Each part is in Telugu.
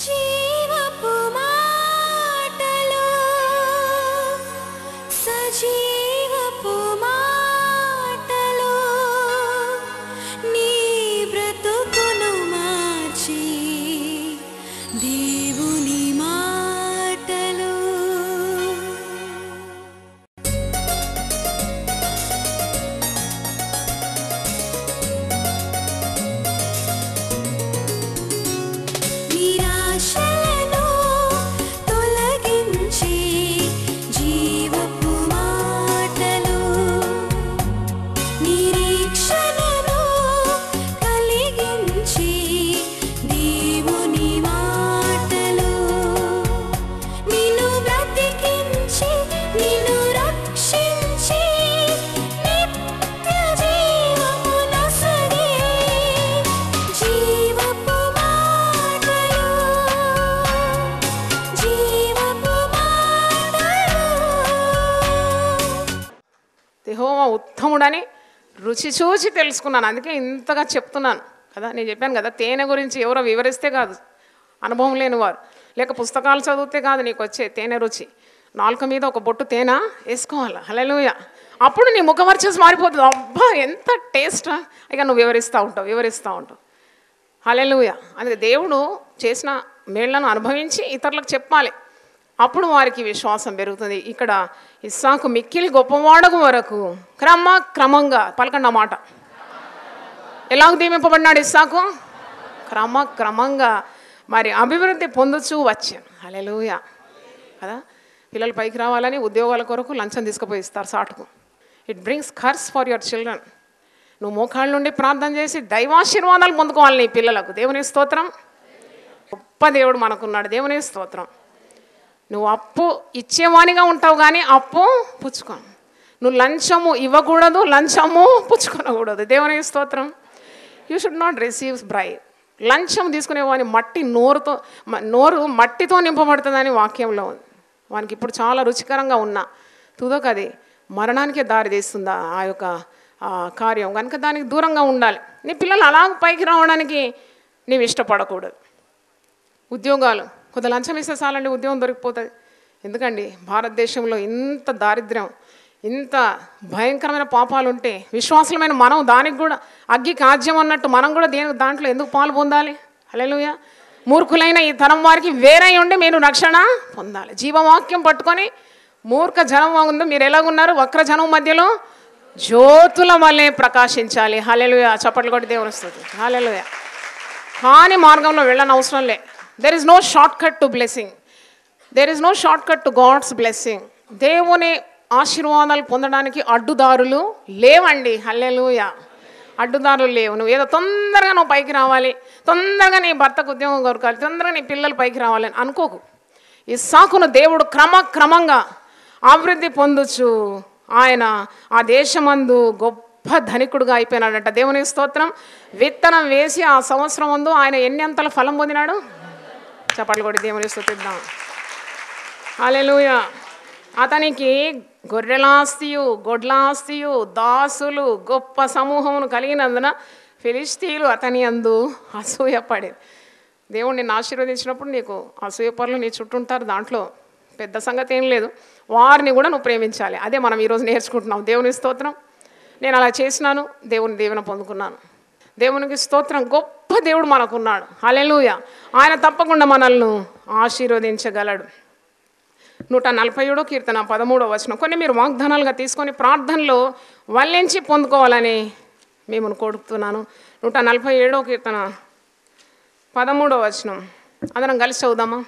Cheese! రుచి చూచి తెలుసుకున్నాను అందుకే ఇంతగా చెప్తున్నాను కదా నేను చెప్పాను కదా తేనె గురించి ఎవరో వివరిస్తే కాదు అనుభవం లేని వారు లేక పుస్తకాలు చదివితే కాదు నీకు వచ్చే తేనె రుచి నాలుక మీద ఒక బొట్టు తేనె వేసుకోవాలి హలలుయ అప్పుడు నీ ముఖ వర్చస్ మారిపోతుంది అబ్బా ఎంత టేస్ట్ ఇక నువ్వు వివరిస్తూ ఉంటావు వివరిస్తూ ఉంటావు హలలుయ అందుకే దేవుడు చేసిన మేళ్లను అనుభవించి ఇతరులకు చెప్పాలి అప్పుడు వారికి విశ్వాసం పెరుగుతుంది ఇక్కడ ఇస్సాకు మిక్కిలి గొప్పవాడకు వరకు క్రమ క్రమంగా పలకండి మాట ఎలాగ దీమింపబడినాడు ఇస్సాకు క్రమ క్రమంగా మరి అభివృద్ధి పొందుచూ వచ్చాను అలెలుయ కదా పిల్లలు పైకి రావాలని ఉద్యోగాల కొరకు లంచం తీసుకుపోయి ఇస్తారు సాటుకు it brings curse for your children నువ్వు మోకాళ్ళ నుండి ప్రార్థన చేసి దైవాశీర్వాదాలు పొందుకోవాలి నీ పిల్లలకు దేవుని స్తోత్రం గొప్ప దేవుడు మనకున్నాడు దేవుని స్తోత్రం నువ్వు అప్పు ఇచ్చేవానిగా ఉంటావు కానీ అప్పు పుచ్చుకో నువ్వు లంచము ఇవ్వకూడదు లంచము పుచ్చుకోనకూడదు దేవుని స్తోత్రం you should not receive bribe లంచం తీసుకునేవాని మట్టి నోరుతో నోరు మట్టితో నింపబడుతుందని వాక్యంలో ఉంది వానికి ఇప్పుడు చాలా రుచికరంగా ఉన్న కది మరణానికే దారి తీస్తుందా ఆ యొక్క కార్యం కనుక దానికి దూరంగా ఉండాలి నీ పిల్లలు అలా పైకి రావడానికి నీవు ఇష్టపడకూడదు ఉద్యోగాలు కొంత లంచం ఇస్తే చాలండి ఉద్యోగం దొరికిపోతుంది ఎందుకండి భారతదేశంలో ఇంత దారిద్ర్యం ఇంత భయంకరమైన పాపాలు ఉంటే విశ్వాసమైన మనం దానికి కూడా అగ్గి కాజ్యం అన్నట్టు మనం కూడా దేని దాంట్లో ఎందుకు పాలు పొందాలి హలేలుయ మూర్ఖులైన ఈ తరం వారికి వేరై ఉండి మీరు రక్షణ పొందాలి జీవవాక్యం పట్టుకొని మూర్ఖ జనం ఉంది మీరు ఎలాగున్నారు వక్ర జనం మధ్యలో జ్యోతుల వల్లే ప్రకాశించాలి హలెలుయ చప్పట్లు కొట్టి దేవుని వస్తుంది హలెలుయ కాని మార్గంలో వెళ్ళని అవసరం లే there is no short cut to blessing there is no short cut to God's blessing దేవుని ఆశీర్వాదాలు పొందడానికి అడ్డుదారులు లేవండి హల్లెలూయ అడ్డుదారులు లేవు నువ్వు ఏదో తొందరగా నువ్వు పైకి రావాలి తొందరగా నీ భర్తకు ఉద్యోగం కోరుకోవాలి తొందరగా నీ పిల్లలు పైకి రావాలని అనుకోకు ఈ సాకును దేవుడు క్రమక్రమంగా అభివృద్ధి పొందుచు ఆయన ఆ దేశమందు గొప్ప ధనికుడుగా అయిపోయినాడంట దేవుని స్తోత్రం విత్తనం వేసి ఆ సంవత్సరం ముందు ఆయన ఎన్ని అంతల ఫలం పొందినాడు చప్పట్లు కొట్టి దేవుని స్థుతిద్దాం అలెలుయ అతనికి గొర్రెలాస్తియు గొడ్లాస్తియు దాసులు గొప్ప సమూహమును కలిగినందున ఫిలిస్తీలు అతని అందు అసూయ దేవుడు నిన్ను ఆశీర్వదించినప్పుడు నీకు పనులు నీ చుట్టూ ఉంటారు దాంట్లో పెద్ద సంగతి ఏం లేదు వారిని కూడా నువ్వు ప్రేమించాలి అదే మనం ఈరోజు నేర్చుకుంటున్నాం దేవుని స్తోత్రం నేను అలా చేసినాను దేవుని దీవెన పొందుకున్నాను దేవునికి స్తోత్రం గొప్ప దేవుడు మనకున్నాడు అలెలుయ ఆయన తప్పకుండా మనల్ని ఆశీర్వదించగలడు నూట నలభై ఏడో కీర్తన పదమూడో వచనం కొన్ని మీరు వాగ్దానాలుగా తీసుకొని ప్రార్థనలో వల్లించి పొందుకోవాలని మేము కోరుతున్నాను నూట నలభై ఏడో కీర్తన పదమూడో వచనం అందరం కలిసి చదుదామా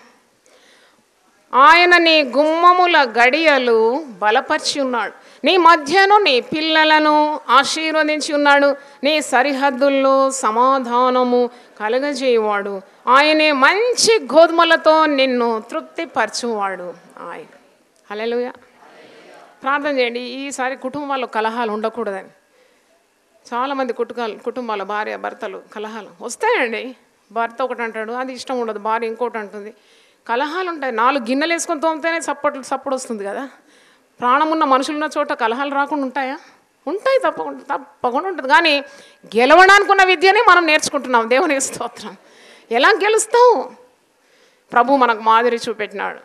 ఆయన నీ గుమ్మముల గడియలు బలపరిచి ఉన్నాడు నీ మధ్యను నీ పిల్లలను ఆశీర్వదించి ఉన్నాడు నీ సరిహద్దుల్లో సమాధానము కలగజేయవాడు ఆయనే మంచి గోధుమలతో నిన్ను తృప్తిపరచువాడు ఆయన హలో ప్రార్థన చేయండి ఈసారి కుటుంబాల్లో కలహాలు ఉండకూడదని చాలామంది కుటుంబాలు కుటుంబాల భార్య భర్తలు కలహాలు వస్తాయండి భర్త ఒకటి అంటాడు అది ఇష్టం ఉండదు భార్య ఇంకోటి అంటుంది కలహాలు ఉంటాయి నాలుగు గిన్నెలు వేసుకొని తోమితేనే సప్పట్లు సప్పుడు వస్తుంది కదా ప్రాణం ఉన్న మనుషులున్న చోట కలహాలు రాకుండా ఉంటాయా ఉంటాయి తప్పకుండా తప్పకుండా ఉంటుంది కానీ గెలవడానికి ఉన్న విద్యనే మనం నేర్చుకుంటున్నాం దేవుని స్తోత్రం ఎలా గెలుస్తావు ప్రభు మనకు మాదిరి చూపెట్టినాడు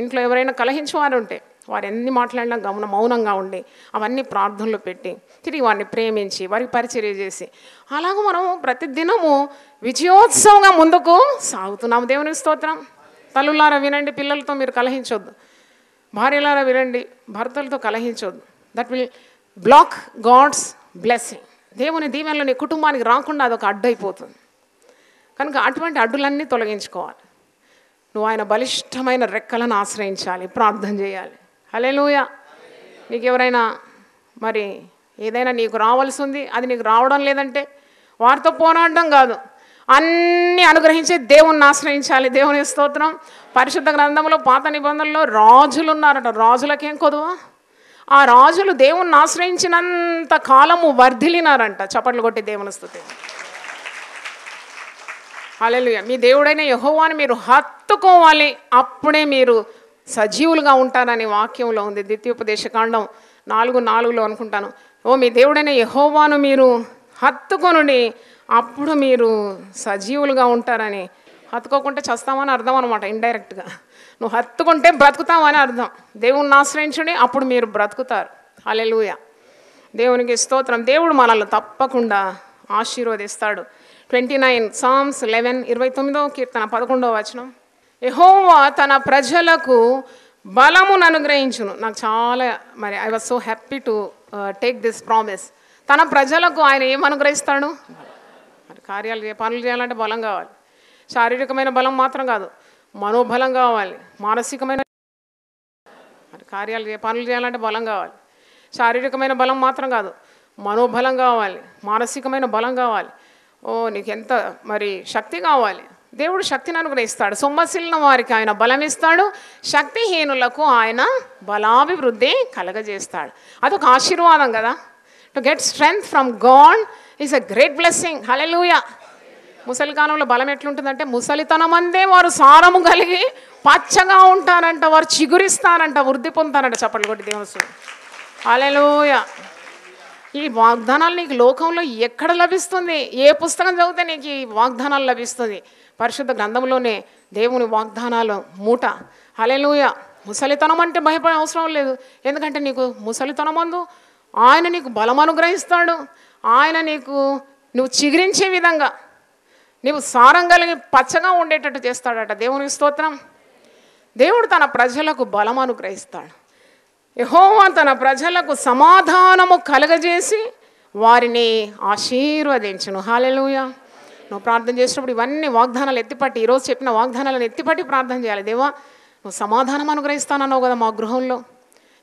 ఇంట్లో ఎవరైనా కలహించేవారు ఉంటే వారు ఎన్ని మాట్లాడినా గమన మౌనంగా ఉండి అవన్నీ ప్రార్థనలు పెట్టి తిరిగి వారిని ప్రేమించి వారికి పరిచర్య చేసి అలాగ మనం ప్రతిదినము విజయోత్సవంగా ముందుకు సాగుతున్నాము దేవుని స్తోత్రం తల్లులారా వినండి పిల్లలతో మీరు కలహించొద్దు భార్యలారా వినండి భర్తలతో కలహించొద్దు that will block God's blessing దేవుని దీవెనలో నీ కుటుంబానికి రాకుండా అదొక అడ్డు అయిపోతుంది కనుక అటువంటి అడ్డులన్నీ తొలగించుకోవాలి నువ్వు ఆయన బలిష్టమైన రెక్కలను ఆశ్రయించాలి ప్రార్థన చేయాలి హలేలుయ నీకు ఎవరైనా మరి ఏదైనా నీకు రావాల్సి ఉంది అది నీకు రావడం లేదంటే వారితో పోరాడడం కాదు అన్నీ అనుగ్రహించే దేవుణ్ణి ఆశ్రయించాలి దేవుని స్తోత్రం పరిశుద్ధ గ్రంథంలో పాత నిబంధనలో రాజులు ఉన్నారట రాజులకేం కొదువ ఆ రాజులు దేవుణ్ణి ఆశ్రయించినంత కాలము వర్ధిలినారంట చప్పట్లు కొట్టి దేవుని స్థుతి అలెలు మీ దేవుడైన యహోవాని మీరు హత్తుకోవాలి అప్పుడే మీరు సజీవులుగా ఉంటారని వాక్యంలో ఉంది ద్వితీయోపదేశకాండం నాలుగు నాలుగులో అనుకుంటాను ఓ మీ దేవుడైన యహోవాను మీరు హత్తుకొని అప్పుడు మీరు సజీవులుగా ఉంటారని హత్తుకోకుంటే చస్తామని అర్థం అనమాట ఇండైరెక్ట్గా నువ్వు హత్తుకుంటే బ్రతుకుతామని అర్థం దేవుణ్ణి ఆశ్రయించండి అప్పుడు మీరు బ్రతుకుతారు అలెలుయ దేవునికి స్తోత్రం దేవుడు మనల్ని తప్పకుండా ఆశీర్వదిస్తాడు ట్వంటీ నైన్ సామ్స్ లెవెన్ ఇరవై తొమ్మిదో కీర్తన పదకొండవ వచనం ఎహోవా తన ప్రజలకు బలమును అనుగ్రహించును నాకు చాలా మరి I was so happy to take this promise తన ప్రజలకు ఆయన ఏం అనుగ్రహిస్తాడు మరి కార్యాలు పనులు చేయాలంటే బలం కావాలి శారీరకమైన బలం మాత్రం కాదు మనోబలం కావాలి మానసికమైన మరి కార్యాలు పనులు చేయాలంటే బలం కావాలి శారీరకమైన బలం మాత్రం కాదు మనోబలం కావాలి మానసికమైన బలం కావాలి ఓ నీకు ఎంత మరి శక్తి కావాలి దేవుడు శక్తిని అనుగ్రహిస్తాడు సొమ్మసిలిన వారికి ఆయన బలమిస్తాడు శక్తిహీనులకు ఆయన బలాభివృద్ధి కలగజేస్తాడు అదొక ఆశీర్వాదం కదా to get strength from God is a great blessing hallelujah కాలంలో బలం ఎట్లుంటుందంటే ముసలితనం అందే వారు సారము కలిగి పచ్చగా ఉంటారంట వారు చిగురిస్తారంట వృద్ధి పొందుతారంట చప్పట్లు కొట్టి దేవసు అలెలోయ ఈ వాగ్దానాలు నీకు లోకంలో ఎక్కడ లభిస్తుంది ఏ పుస్తకం చదివితే నీకు ఈ వాగ్దానాలు లభిస్తుంది పరిశుద్ధ గ్రంథంలోనే దేవుని వాగ్దానాలు మూట అలెలుయ ముసలితనం అంటే భయపడే అవసరం లేదు ఎందుకంటే నీకు ముసలితనం అందు ఆయన నీకు బలం అనుగ్రహిస్తాడు ఆయన నీకు నువ్వు చిగురించే విధంగా నీవు సారం కలిగి పచ్చగా ఉండేటట్టు చేస్తాడట దేవునికి స్తోత్రం దేవుడు తన ప్రజలకు బలం అనుగ్రహిస్తాడు యహోవా తన ప్రజలకు సమాధానము కలగజేసి వారిని ఆశీర్వదించును హాలెలుయ నువ్వు ప్రార్థన చేసినప్పుడు ఇవన్నీ వాగ్దానాలు ఎత్తిపట్టి ఈరోజు చెప్పిన వాగ్దానాలను ఎత్తిపట్టి ప్రార్థన చేయాలి దేవా నువ్వు సమాధానం అనుగ్రహిస్తానన్నావు కదా మా గృహంలో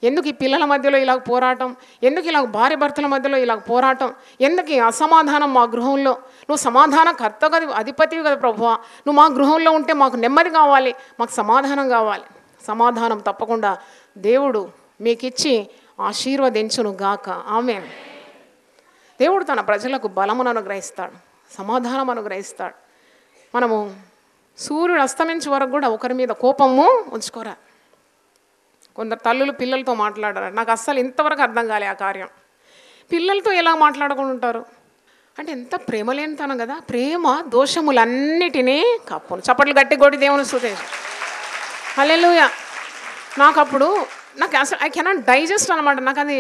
ఎందుకు ఈ పిల్లల మధ్యలో ఇలా పోరాటం ఎందుకు ఇలా భార్య భర్తల మధ్యలో ఇలా పోరాటం ఎందుకు ఈ అసమాధానం మా గృహంలో నువ్వు సమాధాన కర్త అధిపతివి కదా ప్రభువ నువ్వు మా గృహంలో ఉంటే మాకు నెమ్మది కావాలి మాకు సమాధానం కావాలి సమాధానం తప్పకుండా దేవుడు మీకిచ్చి ఆశీర్వదించును గాక ఆమె దేవుడు తన ప్రజలకు బలమును అనుగ్రహిస్తాడు సమాధానం అనుగ్రహిస్తాడు మనము సూర్యుడు అస్తమించే వరకు కూడా ఒకరి మీద కోపము ఉంచుకోరా కొందరు తల్లులు పిల్లలతో మాట్లాడారు నాకు అస్సలు ఇంతవరకు అర్థం కాలే ఆ కార్యం పిల్లలతో ఎలా మాట్లాడకుండా ఉంటారు అంటే ఎంత ప్రేమ లేనితనం కదా ప్రేమ దోషములన్నిటినీ కప్పును చప్పట్లు గట్టి కొట్టి దేవుని సుతేజం హలెలుయ నాకు అప్పుడు నాకు అసలు ఐ కెనాట్ డైజెస్ట్ అనమాట నాకు అది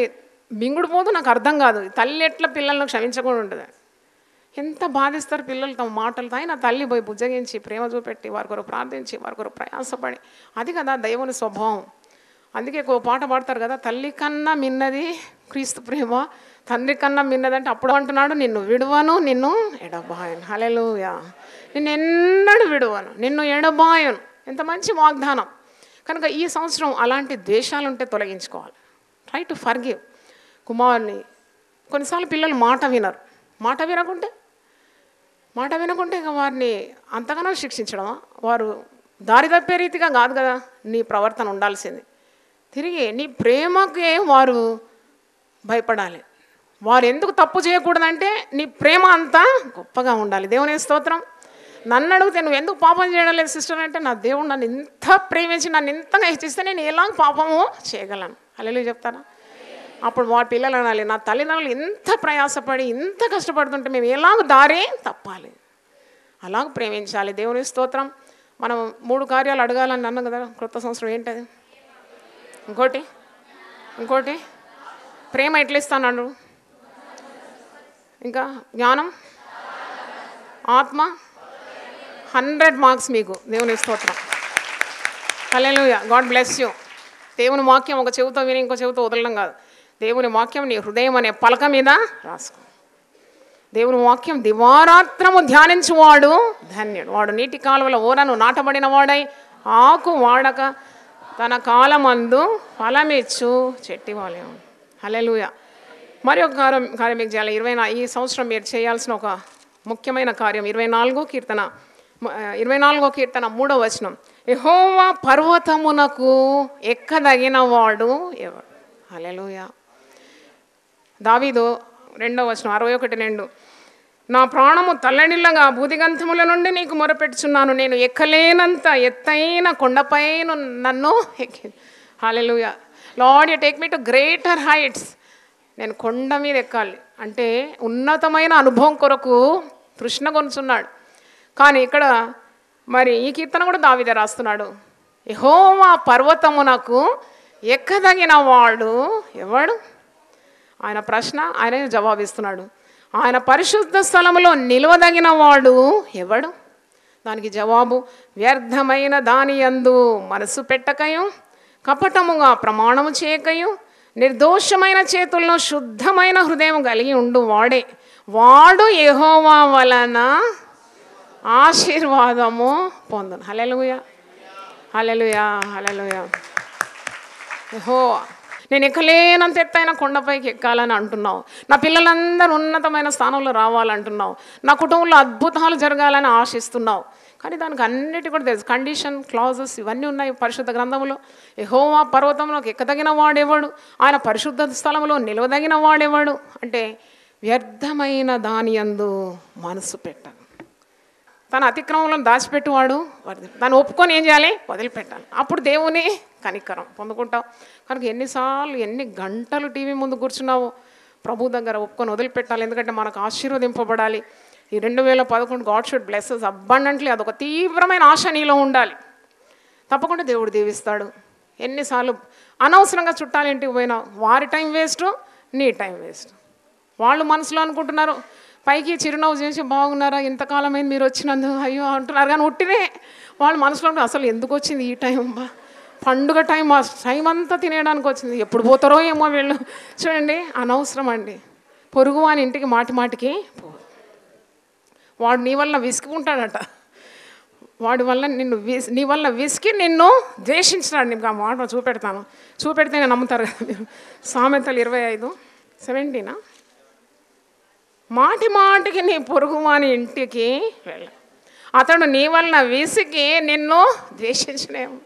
మింగుడు పోదు నాకు అర్థం కాదు తల్లి ఎట్లా పిల్లలను క్షమించకుండా ఉంటుంది ఎంత బాధిస్తారు పిల్లలు తమ మాటలతో అయినా తల్లి పోయి బుజ్జగించి ప్రేమ చూపెట్టి వారి కొరకు ప్రార్థించి వారి కొరకు ప్రయాసపడి అది కదా దైవుని స్వభావం అందుకే ఒక పాట పాడతారు కదా తల్లి కన్నా మిన్నది క్రీస్తు ప్రేమ తండ్రి కన్నా మిన్నదంటే అప్పుడు అంటున్నాడు నిన్ను విడువను నిన్ను ఎడబాయన్ హలెలుయా నిన్ను ఎన్నడూ విడువను నిన్ను ఎడబాయను ఎంత మంచి వాగ్దానం కనుక ఈ సంవత్సరం అలాంటి ద్వేషాలు ఉంటే తొలగించుకోవాలి ట్రై టు ఫర్గివ్ కుమారుని కొన్నిసార్లు పిల్లలు మాట వినరు మాట వినకుంటే మాట వినకుంటే ఇక వారిని అంతగానో శిక్షించడమా వారు దారి తప్పే రీతిగా కాదు కదా నీ ప్రవర్తన ఉండాల్సింది తిరిగి నీ ప్రేమకే వారు భయపడాలి వారు ఎందుకు తప్పు చేయకూడదంటే నీ ప్రేమ అంతా గొప్పగా ఉండాలి దేవుని స్తోత్రం నన్ను అడిగితే నువ్వు ఎందుకు పాపం చేయడం లేదు సిస్టర్ అంటే నా దేవుడు నన్ను ఇంత ప్రేమించి నన్ను ఇంతగా హెచ్చిస్తే నేను ఎలా పాపము చేయగలను అల్లెలు చెప్తారా అప్పుడు వాడు పిల్లలు అనాలి నా తల్లిదండ్రులు ఇంత ప్రయాసపడి ఇంత కష్టపడుతుంటే మేము ఎలాగ దారి తప్పాలి అలాగ ప్రేమించాలి దేవుని స్తోత్రం మనం మూడు కార్యాలు అడగాలని అన్నాం కదా క్రొత్త సంవత్సరం ఏంటది ఇంకోటి ఇంకోటి ప్రేమ ఎట్లా ఇస్తాను ఇంకా జ్ఞానం ఆత్మ హండ్రెడ్ మార్క్స్ మీకు దేవుని స్తోత్రం హలెలుయ గాడ్ బ్లెస్ యూ దేవుని వాక్యం ఒక చెవితో విని ఇంకో చెవితో వదలడం కాదు దేవుని వాక్యం నీ హృదయం అనే పలక మీద రాసుకో దేవుని వాక్యం దివారాత్రము ధ్యానించువాడు ధన్యుడు వాడు నీటి కాలువల ఓరను నాటబడిన వాడై ఆకు వాడక తన కాలమందు ఫలమిచ్చు చెట్టివాలయం హలెలుయ మరి ఒక కార్యం కార్యం మీకు చేయాలి ఇరవై ఈ సంవత్సరం మీరు చేయాల్సిన ఒక ముఖ్యమైన కార్యం ఇరవై నాలుగో కీర్తన ఇరవై నాలుగో కీర్తన మూడో వచనం యహోవా పర్వతమునకు ఎక్కదగిన వాడు ఎవడు హలెలుయ దావీదు రెండో వచనం అరవై ఒకటి రెండు నా ప్రాణము తల్లనిల్లగా బూదిగంధముల నుండి నీకు మొరపెట్టుచున్నాను నేను ఎక్కలేనంత ఎత్తైన కొండపైన నన్ను ఎక్కి hallelujah Lord you take me to greater heights నేను కొండ మీద ఎక్కాలి అంటే ఉన్నతమైన అనుభవం కొరకు కృష్ణ కొనుచున్నాడు కానీ ఇక్కడ మరి ఈ కీర్తన కూడా దావిద రాస్తున్నాడు యహోవా పర్వతము నాకు ఎక్కదగిన వాడు ఎవడు ఆయన ప్రశ్న ఆయన జవాబిస్తున్నాడు ఆయన పరిశుద్ధ స్థలంలో నిలవదగిన వాడు ఎవడు దానికి జవాబు వ్యర్థమైన దాని అందు మనసు పెట్టకయం కపటముగా ప్రమాణము చేయకయం నిర్దోషమైన చేతుల్లో శుద్ధమైన హృదయం కలిగి ఉండు వాడే వాడు ఎహోవా వలన ఆశీర్వాదము పొందను హలెలుయా హలెలుయా హలెలుయా ఎహోవా నేను ఎక్కలేనంత ఎత్తైన కొండపైకి ఎక్కాలని అంటున్నావు నా పిల్లలందరూ ఉన్నతమైన స్థానంలో రావాలంటున్నావు నా కుటుంబంలో అద్భుతాలు జరగాలని ఆశిస్తున్నావు కానీ దానికి అన్నిటి కూడా తెలుసు కండిషన్ క్లాజెస్ ఇవన్నీ ఉన్నాయి పరిశుద్ధ గ్రంథంలో ఎహోవా పర్వతంలోకి ఎక్కదగిన వాడేవాడు ఆయన పరిశుద్ధ స్థలంలో నిలవదగిన వాడేవాడు అంటే వ్యర్థమైన దాని అందు మనసు పెట్టాలి తన అతిక్రమంలో దాచిపెట్టువాడు తను ఒప్పుకొని ఏం చేయాలి వదిలిపెట్టాలి అప్పుడు దేవుని కనికరం పొందుకుంటాం కనుక ఎన్నిసార్లు ఎన్ని గంటలు టీవీ ముందు కూర్చున్నావు ప్రభు దగ్గర ఒప్పుకొని వదిలిపెట్టాలి ఎందుకంటే మనకు ఆశీర్వదింపబడాలి ఈ రెండు వేల పదకొండు గాడ్ షుడ్ బ్లెస్సెస్ అబ్బండెంట్లీ అదొక తీవ్రమైన ఆశ నీలో ఉండాలి తప్పకుండా దేవుడు దీవిస్తాడు ఎన్నిసార్లు అనవసరంగా ఇంటికి పోయినా వారి టైం వేస్ట్ నీ టైం వేస్ట్ వాళ్ళు మనసులో అనుకుంటున్నారు పైకి చిరునవ్వు చేసి బాగున్నారా ఇంతకాలమైంది మీరు వచ్చినందు అయ్యో అంటున్నారు కానీ ఉట్టినే వాళ్ళు మనసులో అసలు ఎందుకు వచ్చింది ఈ టైం బా పండుగ టైం ఆ టైం అంతా తినేయడానికి వచ్చింది ఎప్పుడు పోతారో ఏమో వీళ్ళు చూడండి అనవసరం అండి పొరుగు వాని ఇంటికి మాటి మాటికి వాడు నీ వల్ల విసుకుంటాడట వాడి వల్ల నిన్ను విసి నీ వల్ల విసికి నిన్ను ద్వేషించినాడు నీకు ఆ మాట చూపెడతాను చూపెడితే నేను నమ్ముతారు కదా మీరు సామెతలు ఇరవై ఐదు సెవెంటీనా మాటి మాటికి నీ పొరుగువాని ఇంటికి వెళ్ళ అతడు నీ వల్ల విసికి నిన్ను ద్వేషించలేము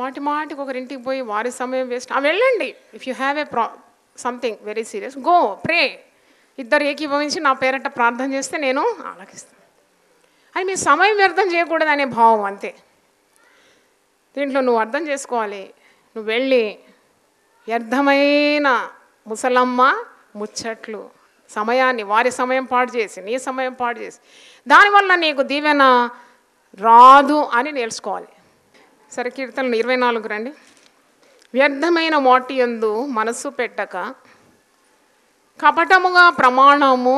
మాటి మాటికి ఒకరింటికి పోయి వారి సమయం వేస్ట్ ఆ వెళ్ళండి ఇఫ్ యూ హ్యావ్ ఏ ప్రా something very serious go pray ఇద్దరు ఏకీభవించి నా పేరంట ప్రార్థన చేస్తే నేను ఆలకిస్తాను అది మీ సమయం వ్యర్థం చేయకూడదు అనే భావం అంతే దీంట్లో నువ్వు అర్థం చేసుకోవాలి నువ్వు వెళ్ళి వ్యర్థమైన ముసలమ్మ ముచ్చట్లు సమయాన్ని వారి సమయం పాడు చేసి నీ సమయం పాడు చేసి దానివల్ల నీకు దీవెన రాదు అని నేర్చుకోవాలి సరే కీర్తనలు ఇరవై నాలుగు రండి వ్యర్థమైన మోటి ఎందు మనస్సు పెట్టక కపటముగా ప్రమాణము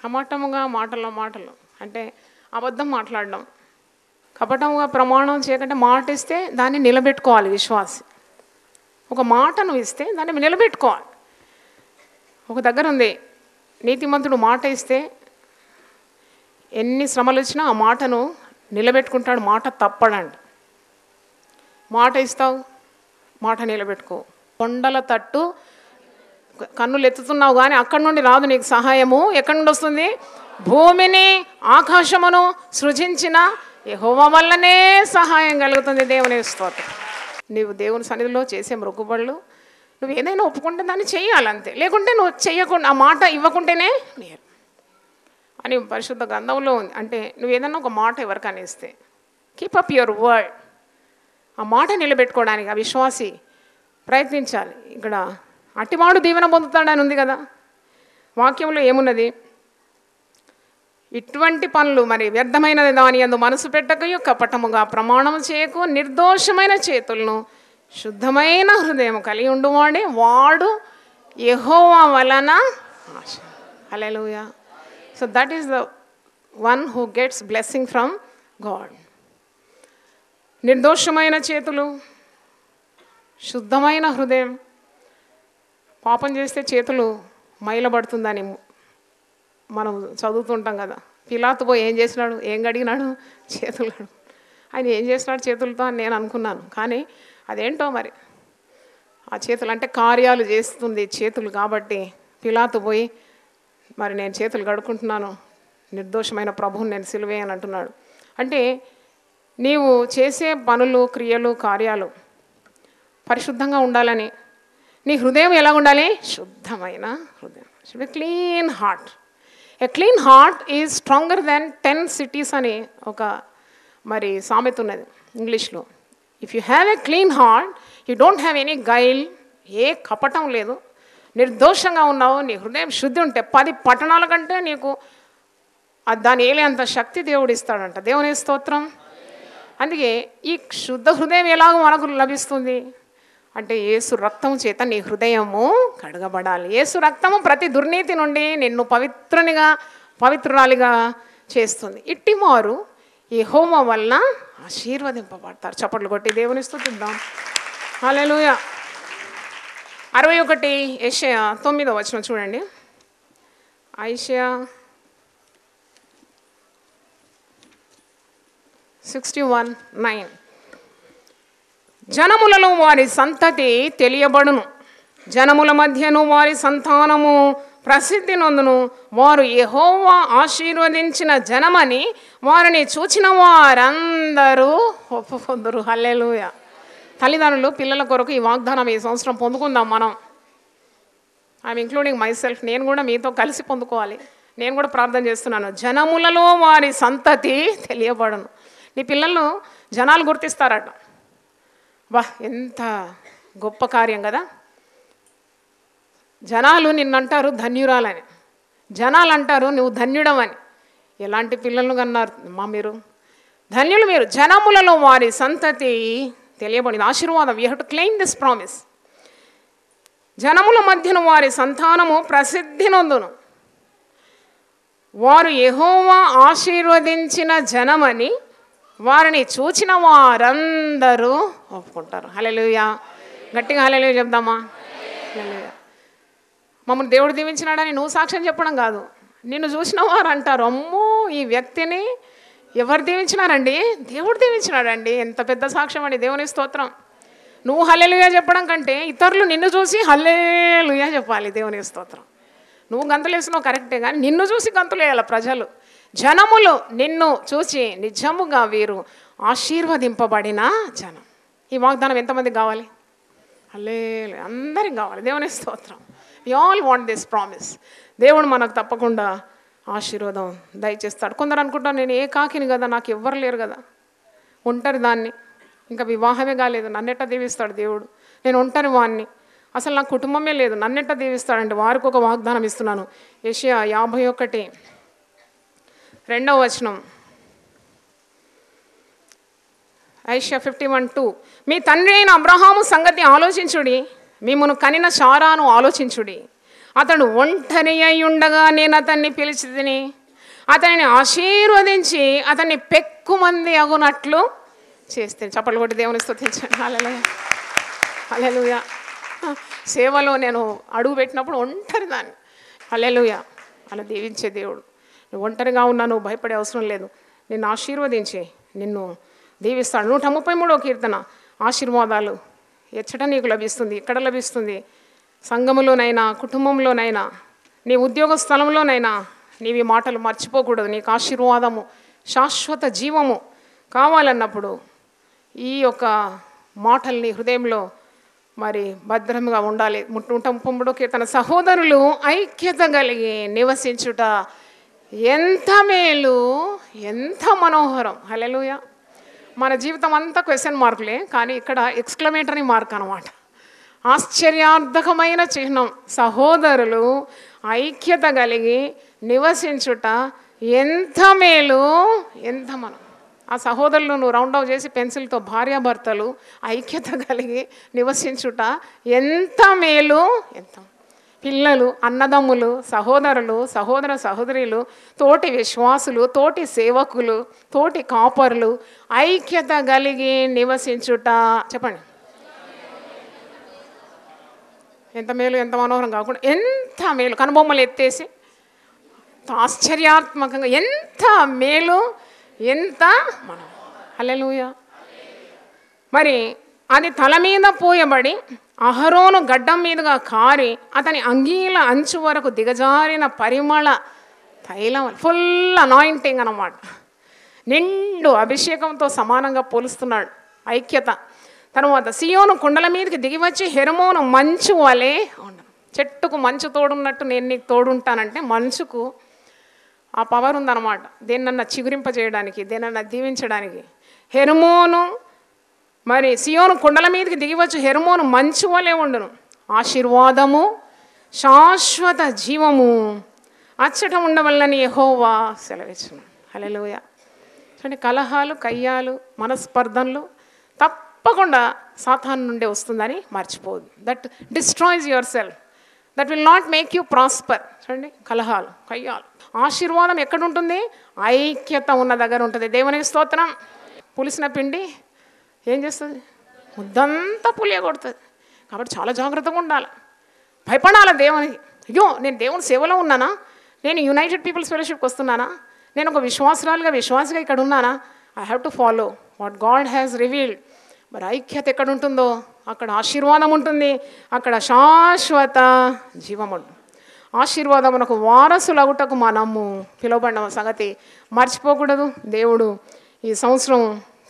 కపటముగా మాటల మాటలు అంటే అబద్ధం మాట్లాడడం కపటముగా ప్రమాణం చేయకంటే మాట ఇస్తే దాన్ని నిలబెట్టుకోవాలి విశ్వాసి ఒక మాటను ఇస్తే దాన్ని నిలబెట్టుకోవాలి ఒక దగ్గర ఉంది నీతిమంతుడు మాట ఇస్తే ఎన్ని శ్రమలు వచ్చినా ఆ మాటను నిలబెట్టుకుంటాడు మాట తప్పడండి మాట ఇస్తావు మాట నిలబెట్టుకో కొండల తట్టు కన్నులు ఎత్తుతున్నావు కానీ అక్కడి నుండి రాదు నీకు సహాయము ఎక్కడి నుండి వస్తుంది భూమిని ఆకాశమును సృజించిన యహోవ వల్లనే సహాయం కలుగుతుంది దేవుని స్తోత్రం నీవు దేవుని సన్నిధిలో చేసే మృగుబళ్ళు నువ్వు ఏదైనా ఒప్పుకుంటే దాన్ని చేయాలంతే లేకుంటే నువ్వు చేయకుండా ఆ మాట ఇవ్వకుంటేనే నేరు అని పరిశుద్ధ గ్రంథంలో ఉంది అంటే నువ్వు ఏదైనా ఒక మాట ఎవరికైనా ఇస్తే కీప్ అప్ యువర్ వర్డ్ ఆ మాట నిలబెట్టుకోవడానికి ఆ విశ్వాసి ప్రయత్నించాలి ఇక్కడ అట్టివాడు దీవెన పొందుతాడని ఉంది కదా వాక్యంలో ఏమున్నది ఇటువంటి పనులు మరి వ్యర్థమైన దాని అందు మనసు పెట్టకయో కపటముగా ప్రమాణము చేయకు నిర్దోషమైన చేతులను శుద్ధమైన హృదయం కలిగి ఉండువాడే వాడు యహోవా వలన hallelujah so that is the one who gets blessing from God నిర్దోషమైన చేతులు శుద్ధమైన హృదయం పాపం చేస్తే చేతులు మైలబడుతుందని మనం చదువుతుంటాం కదా పిలాతు పోయి ఏం చేసినాడు ఏం గడిగినాడు చేతులు ఆయన ఏం చేసినాడు చేతులతో అని నేను అనుకున్నాను కానీ అదేంటో మరి ఆ చేతులు అంటే కార్యాలు చేస్తుంది చేతులు కాబట్టి పిలాతు పోయి మరి నేను చేతులు గడుకుంటున్నాను నిర్దోషమైన ప్రభువుని నేను సిలువే అని అంటున్నాడు అంటే నీవు చేసే పనులు క్రియలు కార్యాలు పరిశుద్ధంగా ఉండాలని నీ హృదయం ఎలా ఉండాలి శుద్ధమైన హృదయం should be clean heart a clean heart is stronger than ten cities అని ఒక మరి సామెత ఉన్నది ఇంగ్లీష్లో if you have a clean heart you don't have any guile ఏ కపటం లేదు నిర్దోషంగా ఉన్నావు నీ హృదయం శుద్ధి ఉంటే పది పట్టణాల కంటే నీకు దాని ఏలే అంత శక్తి దేవుడు ఇస్తాడంట దేవుని స్తోత్రం అందుకే ఈ శుద్ధ హృదయం ఎలాగో మనకు లభిస్తుంది అంటే ఏసు రక్తం చేత నీ హృదయము కడగబడాలి ఏసు రక్తము ప్రతి దుర్నీతి నుండి నిన్ను పవిత్రునిగా పవిత్రురాలిగా చేస్తుంది ఇట్టి మారు ఈ హోమం వలన ఆశీర్వదింపబడతారు చప్పట్లు కొట్టి దేవుని స్థుతిద్దాం అలెలుయ అరవై ఒకటి ఏషయా తొమ్మిదో వచ్చిన చూడండి ఐషయా సిక్స్టీ వన్ నైన్ జనములలో వారి సంతతి తెలియబడును జనముల మధ్యను వారి సంతానము ప్రసిద్ధి నందును వారు ఎహోవా ఆశీర్వదించిన జనమని వారిని చూచిన వారందరూ ఒప్పుకొందరు హల్లెలుయ తల్లిదండ్రులు పిల్లల కొరకు ఈ వాగ్దానం ఈ సంవత్సరం పొందుకుందాం మనం ఐఎమ్ ఇంక్లూడింగ్ మై సెల్ఫ్ నేను కూడా మీతో కలిసి పొందుకోవాలి నేను కూడా ప్రార్థన చేస్తున్నాను జనములలో వారి సంతతి తెలియబడను నీ పిల్లలను జనాలు గుర్తిస్తారట వా ఎంత గొప్ప కార్యం కదా జనాలు నిన్నంటారు ధన్యురాలని జనాలు అంటారు నువ్వు ధన్యుడమని ఎలాంటి పిల్లలను కన్నారు మా మీరు ధన్యులు మీరు జనములలో వారి సంతతి తెలియబడింది ఆశీర్వాదం you have to claim this promise జనముల మధ్యన వారి సంతానము ప్రసిద్ధి వారు ఎహోవా ఆశీర్వదించిన జనమని వారిని చూచిన వారందరూ ఒప్పుకుంటారు హలెలుయా గట్టిగా హలెలుయ చెప్దామా మమ్మల్ని దేవుడు దీవించినాడని నువ్వు సాక్ష్యం చెప్పడం కాదు నిన్ను చూసిన వారు అంటారు అమ్మో ఈ వ్యక్తిని ఎవరు దీవించినారండి దేవుడు దీవించినాడండి ఎంత పెద్ద సాక్ష్యం అండి దేవుని స్తోత్రం నువ్వు హల్లెలుయా చెప్పడం కంటే ఇతరులు నిన్ను చూసి హల్లెలుయా చెప్పాలి దేవుని స్తోత్రం నువ్వు వేసినావు కరెక్టే కానీ నిన్ను చూసి గంతులు వేయాలి ప్రజలు జనములు నిన్ను చూసి నిజముగా వీరు ఆశీర్వదింపబడిన జనం ఈ వాగ్దానం ఎంతమంది కావాలి అల్లే అందరికి కావాలి దేవుని స్తోత్రం we all want this promise దేవుడు మనకు తప్పకుండా ఆశీర్వాదం దయచేస్తాడు కొందరు అనుకుంటారు నేను ఏ కాకిని కదా నాకు ఎవ్వరు లేరు కదా ఒంటరి దాన్ని ఇంకా వివాహమే కాలేదు నన్నెట్ట దీవిస్తాడు దేవుడు నేను ఒంటరి వాణ్ణి అసలు నా కుటుంబమే లేదు నన్నెట్ట దీవిస్తాడంటే వారికి ఒక వాగ్దానం ఇస్తున్నాను ఏషియా యాభై ఒకటి రెండవ వచనం ఐషా ఫిఫ్టీ వన్ టూ మీ తండ్రి అయిన అబ్రహాము సంగతి ఆలోచించుడి మిమ్మను కనిన శారాను ఆలోచించుడి అతడు ఒంటరి అయి ఉండగా నేను అతన్ని తిని అతనిని ఆశీర్వదించి అతన్ని పెక్కుమంది అగునట్లు చేస్తే చప్పట్లు కొట్టి దేవుని స్థుతించాను అలెలుయ అలెలుయ సేవలో నేను అడుగు పెట్టినప్పుడు ఒంటరి దాన్ని అలెలుయ అలా దీవించే దేవుడు నువ్వు ఒంటరిగా ఉన్నా నువ్వు భయపడే అవసరం లేదు నిన్ను ఆశీర్వదించే నిన్ను దీవిస్తాడు నూట ముప్పై మూడో కీర్తన ఆశీర్వాదాలు ఎచ్చట నీకు లభిస్తుంది ఎక్కడ లభిస్తుంది సంఘములోనైనా కుటుంబంలోనైనా నీ ఉద్యోగ స్థలంలోనైనా నీవి మాటలు మర్చిపోకూడదు నీకు ఆశీర్వాదము శాశ్వత జీవము కావాలన్నప్పుడు ఈ యొక్క మాటల్ని హృదయంలో మరి భద్రంగా ఉండాలి నూట ముప్పై కీర్తన సహోదరులు ఐక్యత కలిగి నివసించుట ఎంత మేలు ఎంత మనోహరం హలెలుయ మన జీవితం అంతా క్వశ్చన్ మార్కులే కానీ ఇక్కడ ఎక్స్క్లమేటరీ మార్క్ అనమాట ఆశ్చర్యార్థకమైన చిహ్నం సహోదరులు ఐక్యత కలిగి నివసించుట ఎంత మేలు ఎంత మనం ఆ సహోదరులు నువ్వు రౌండ్ ఆఫ్ చేసి పెన్సిల్తో భార్యాభర్తలు ఐక్యత కలిగి నివసించుట ఎంత మేలు ఎంత పిల్లలు అన్నదమ్ములు సహోదరులు సహోదర సహోదరులు తోటి విశ్వాసులు తోటి సేవకులు తోటి కాపర్లు ఐక్యత కలిగి నివసించుట చెప్పండి ఎంత మేలు ఎంత మనోహరం కాకుండా ఎంత మేలు కనుబొమ్మలు ఎత్తేసి ఆశ్చర్యాత్మకంగా ఎంత మేలు ఎంత మనం అల్లెలుయ మరి అది తల మీద పోయబడి అహరోను గడ్డం మీదుగా కారి అతని అంగీల అంచు వరకు దిగజారిన పరిమళ తైలం ఫుల్ అనాయింటింగ్ అనమాట నిండు అభిషేకంతో సమానంగా పోలుస్తున్నాడు ఐక్యత తర్వాత సియోను కుండల మీదకి దిగి వచ్చి హెరమోను మంచు వలే చెట్టుకు మంచు తోడున్నట్టు నేను నీకు తోడుంటానంటే మంచుకు ఆ పవర్ ఉందన్నమాట దేన్నన్నా చిగురింపజేయడానికి దేనన్నా దీవించడానికి హెరమోను మరి సియోను కొండల మీదకి దిగివచ్చు హెర్మోను మంచి వలే ఉండను ఆశీర్వాదము శాశ్వత జీవము అచ్చట ఉండవల్లని ఎహోవా సెలవిచ్చును హలలోయ చూడండి కలహాలు కయ్యాలు మనస్పర్ధనలు తప్పకుండా సాతాన్ నుండే వస్తుందని మర్చిపోదు that destroys your self that will not make you prosper చూడండి కలహాలు కయ్యాలు ఆశీర్వాదం ఎక్కడుంటుంది ఐక్యత ఉన్న దగ్గర ఉంటుంది దేవునికి స్తోత్రం పులిసిన పిండి ఏం చేస్తుంది ముద్దంతా పులియ కొడుతుంది కాబట్టి చాలా జాగ్రత్తగా ఉండాలి భయపడాలి దేవునికి అయ్యో నేను దేవుని సేవలో ఉన్నానా నేను యునైటెడ్ పీపుల్స్ ఫెలోషిప్కి వస్తున్నానా నేను ఒక విశ్వాసరాలుగా విశ్వాసగా ఇక్కడ ఉన్నానా I have to follow what God has revealed మరి ఐక్యత ఎక్కడ ఉంటుందో అక్కడ ఆశీర్వాదం ఉంటుంది అక్కడ శాశ్వత జీవము అవుటకు వారసులగుటకు మనము పిలువబడిన సంగతి మర్చిపోకూడదు దేవుడు ఈ సంవత్సరం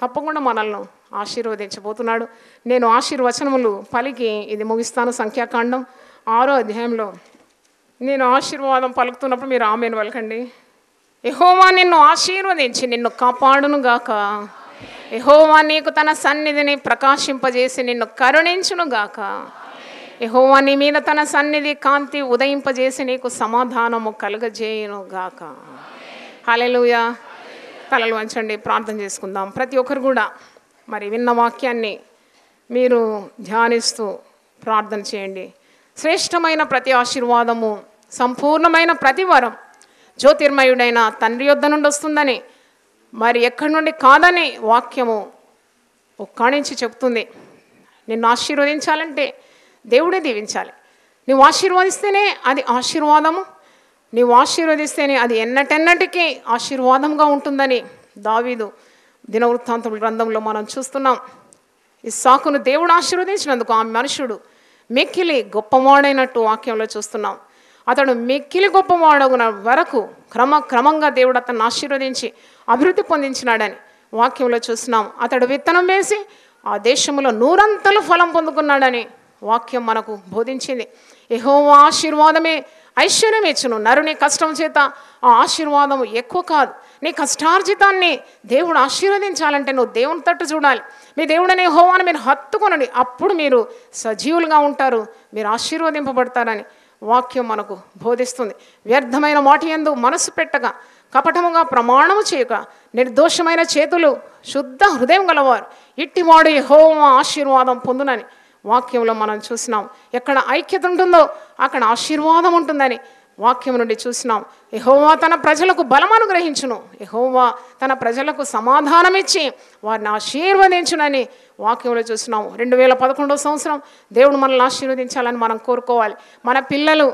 తప్పకుండా మనల్ని ఆశీర్వదించబోతున్నాడు నేను ఆశీర్వచనములు పలికి ఇది ముగిస్తాను సంఖ్యాకాండం ఆరో అధ్యాయంలో నేను ఆశీర్వాదం పలుకుతున్నప్పుడు మీరు ఆమెను పలకండి ఎహోవా నిన్ను ఆశీర్వదించి నిన్ను కాపాడునుగాక ఎహోవా నీకు తన సన్నిధిని ప్రకాశింపజేసి నిన్ను కరుణించునుగాక యహోవా నీ మీద తన సన్నిధి కాంతి ఉదయింపజేసి నీకు సమాధానము కలుగజేయునుగాక హలెలుయా తలలు వంచండి ప్రార్థన చేసుకుందాం ప్రతి ఒక్కరు కూడా మరి విన్న వాక్యాన్ని మీరు ధ్యానిస్తూ ప్రార్థన చేయండి శ్రేష్టమైన ప్రతి ఆశీర్వాదము సంపూర్ణమైన ప్రతి వరం జ్యోతిర్మయుడైన తండ్రి యొద్ద నుండి వస్తుందని మరి ఎక్కడి నుండి కాదని వాక్యము నుంచి చెప్తుంది నిన్ను ఆశీర్వదించాలంటే దేవుడే దీవించాలి నువ్వు ఆశీర్వదిస్తేనే అది ఆశీర్వాదము నువ్వు ఆశీర్వదిస్తేనే అది ఎన్నటెన్నటికీ ఆశీర్వాదంగా ఉంటుందని దావీదు దినవృత్తాంతం గ్రంథంలో మనం చూస్తున్నాం ఈ సాకును దేవుడు ఆశీర్వదించినందుకు ఆ మనుషుడు మెక్కిలి గొప్పవాడైనట్టు వాక్యంలో చూస్తున్నాం అతడు మెక్కిలి గొప్పవాడగిన వరకు క్రమక్రమంగా దేవుడు అతన్ని ఆశీర్వదించి అభివృద్ధి పొందించినాడని వాక్యంలో చూస్తున్నాం అతడు విత్తనం వేసి ఆ దేశంలో నూరంతలు ఫలం పొందుకున్నాడని వాక్యం మనకు బోధించింది ఎహో ఆశీర్వాదమే ఐశ్వర్యం ఇచ్చును నరుని కష్టం చేత ఆ ఆశీర్వాదం ఎక్కువ కాదు నీ కష్టార్జితాన్ని దేవుడు ఆశీర్వదించాలంటే నువ్వు దేవుని తట్టు చూడాలి మీ అనే హోమాను మీరు హత్తుకొనండి అప్పుడు మీరు సజీవులుగా ఉంటారు మీరు ఆశీర్వదింపబడతారని వాక్యం మనకు బోధిస్తుంది వ్యర్థమైన మాట ఎందు మనసు పెట్టగా కపటముగా ప్రమాణము చేయక నిర్దోషమైన చేతులు శుద్ధ హృదయం గలవారు ఇట్టివాడు హోమ ఆశీర్వాదం పొందునని వాక్యంలో మనం చూసినాం ఎక్కడ ఐక్యత ఉంటుందో అక్కడ ఆశీర్వాదం ఉంటుందని వాక్యం నుండి చూసినాం ఎహోవా తన ప్రజలకు బలం అనుగ్రహించును యహోవా తన ప్రజలకు సమాధానమిచ్చి వారిని ఆశీర్వదించునని వాక్యంలో చూసినాం రెండు వేల పదకొండవ సంవత్సరం దేవుడు మనల్ని ఆశీర్వదించాలని మనం కోరుకోవాలి మన పిల్లలు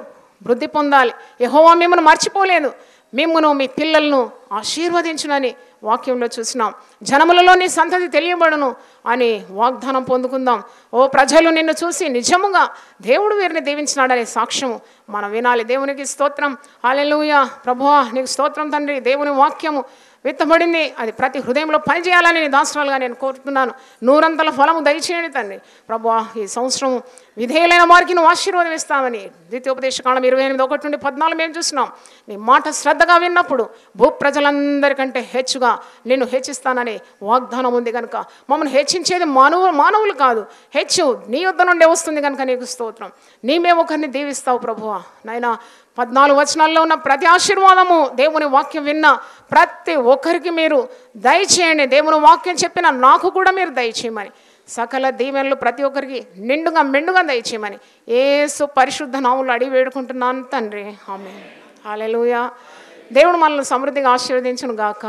వృద్ధి పొందాలి యహోవా మిమ్మల్ని మర్చిపోలేదు మిమ్మను మీ పిల్లలను ఆశీర్వదించునని వాక్యంలో చూసినాం జనములలో నీ సంతతి తెలియబడును అని వాగ్దానం పొందుకుందాం ఓ ప్రజలు నిన్ను చూసి నిజముగా దేవుడు వీరిని దీవించినాడనే సాక్ష్యము మనం వినాలి దేవునికి స్తోత్రం అలెలుయ ప్రభువా నీకు స్తోత్రం తండ్రి దేవుని వాక్యము విత్తబడింది అది ప్రతి హృదయంలో పనిచేయాలని నేను దాసరాలుగా నేను కోరుతున్నాను నూరంతల ఫలము దయచేయండి తండ్రి ప్రభా ఈ సంవత్సరం విధేయులైన వారికి నువ్వు ఆశీర్వాదం ఇస్తామని ద్వితీయోపదేశకాండం ఇరవై ఎనిమిది ఒకటి నుండి పద్నాలుగు మేము చూసినాం నీ మాట శ్రద్ధగా విన్నప్పుడు భూ ప్రజలందరికంటే హెచ్చుగా నేను హెచ్చిస్తానని వాగ్దానం ఉంది కనుక మమ్మల్ని హెచ్చించేది మానవు మానవులు కాదు హెచ్చు నీ యుద్ధ నుండి వస్తుంది కనుక నీకు స్తోత్రం నీ మేము ఒకరిని దీవిస్తావు ప్రభువా నాయన పద్నాలుగు వచనాల్లో ఉన్న ప్రతి ఆశీర్వాదము దేవుని వాక్యం విన్న ప్రతి ఒక్కరికి మీరు దయచేయండి దేవుని వాక్యం చెప్పిన నాకు కూడా మీరు దయచేయమని సకల దీవెనలు ప్రతి ఒక్కరికి నిండుగా మెండుగా దయచేయమని ఏసు పరిశుద్ధ నావులు అడిగి వేడుకుంటున్నాను తండ్రి ఆమె హాలెలుయా దేవుడు మనల్ని సమృద్ధిగా ఆశీర్వదించను గాక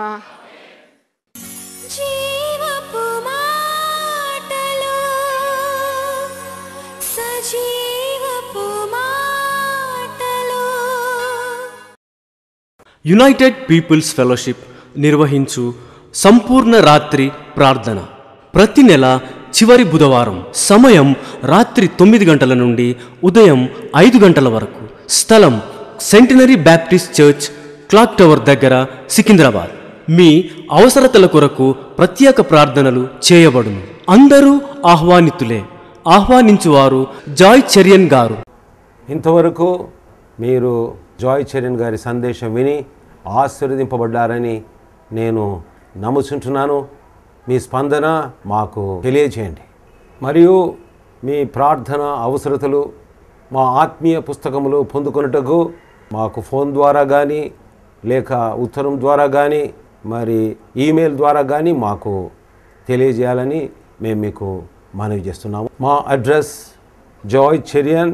యునైటెడ్ పీపుల్స్ ఫెలోషిప్ నిర్వహించు సంపూర్ణ రాత్రి ప్రార్థన ప్రతి నెల చివరి బుధవారం సమయం రాత్రి తొమ్మిది గంటల నుండి ఉదయం ఐదు గంటల వరకు స్థలం centenary Baptist church clock tower దగ్గర సికింద్రాబాద్ మీ అవసరతల కొరకు ప్రత్యేక ప్రార్థనలు చేయబడును అందరూ ఆహ్వానితులే ఆహ్వానించువారు జాయ్ చర్యన్ గారు ఇంతవరకు మీరు జాయ్ చరణ్ గారి సందేశం విని ఆశీర్వదింపబడ్డారని నేను నమ్ముచుంటున్నాను మీ స్పందన మాకు తెలియజేయండి మరియు మీ ప్రార్థన అవసరతలు మా ఆత్మీయ పుస్తకములు పొందుకొనుటకు మాకు ఫోన్ ద్వారా కానీ లేక ఉత్తరం ద్వారా కానీ మరి ఈమెయిల్ ద్వారా కానీ మాకు తెలియజేయాలని మేము మీకు మనవి చేస్తున్నాము మా అడ్రస్ జాయ్ చెరియన్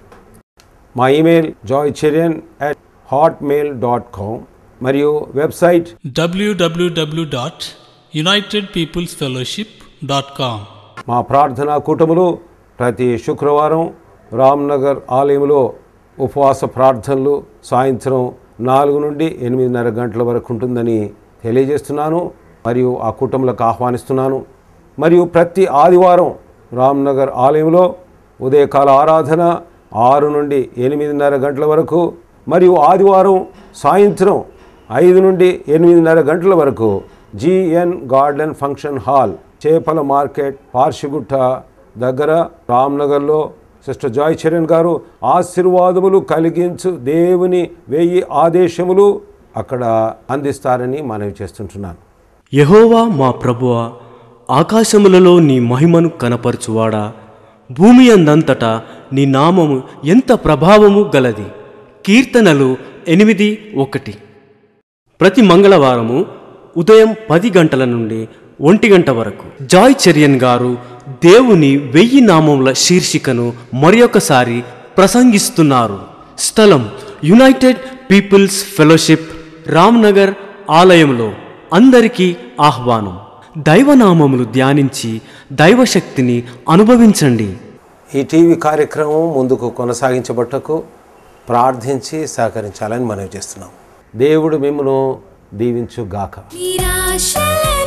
మా email Joy Cherian at Hotmail dot com మరియు website W W W dot United Peoples Fellowship dot com మా ప్రార్థనా కూటములు ప్రతి శుక్రవారం రామ్నగర్ ఆలయంలో ఉపవాస ప్రార్థనలు సాయంత్రం నాలుగు నుండి ఎనిమిదిన్నర గంటల వరకు ఉంటుందని తెలియజేస్తున్నాను మరియు ఆ కూటములకు ఆహ్వానిస్తున్నాను మరియు ప్రతి ఆదివారం రామ్నగర్ ఆలయంలో ఉదయకాల ఆరాధన ఆరు నుండి ఎనిమిదిన్నర గంటల వరకు మరియు ఆదివారం సాయంత్రం ఐదు నుండి ఎనిమిదిన్నర గంటల వరకు జిఎన్ గార్డెన్ ఫంక్షన్ హాల్ చేపల మార్కెట్ పార్షిగుట్ట దగ్గర రామ్నగర్లో సిస్టర్ జాయ్ చరణ్ గారు ఆశీర్వాదములు కలిగించు దేవుని వెయ్యి ఆదేశములు అక్కడ అందిస్తారని మనవి చేస్తుంటున్నాను యహోవా మా ప్రభువ ఆకాశములలో నీ మహిమను కనపరచువాడా భూమి అందంతటా నీ నామము ఎంత ప్రభావము గలది కీర్తనలు ఎనిమిది ఒకటి ప్రతి మంగళవారము ఉదయం పది గంటల నుండి ఒంటి గంట వరకు జాయ్ చర్యన్ గారు దేవుని వెయ్యి నామముల శీర్షికను మరొకసారి ప్రసంగిస్తున్నారు స్థలం యునైటెడ్ పీపుల్స్ ఫెలోషిప్ రామ్నగర్ ఆలయంలో అందరికీ ఆహ్వానం దైవనామములు ధ్యానించి దైవశక్తిని అనుభవించండి ఈ టీవీ కార్యక్రమం ముందుకు కొనసాగించబట్టకు ప్రార్థించి సహకరించాలని మనవి చేస్తున్నాం దేవుడు మిమ్మను దీవించుగాక గాక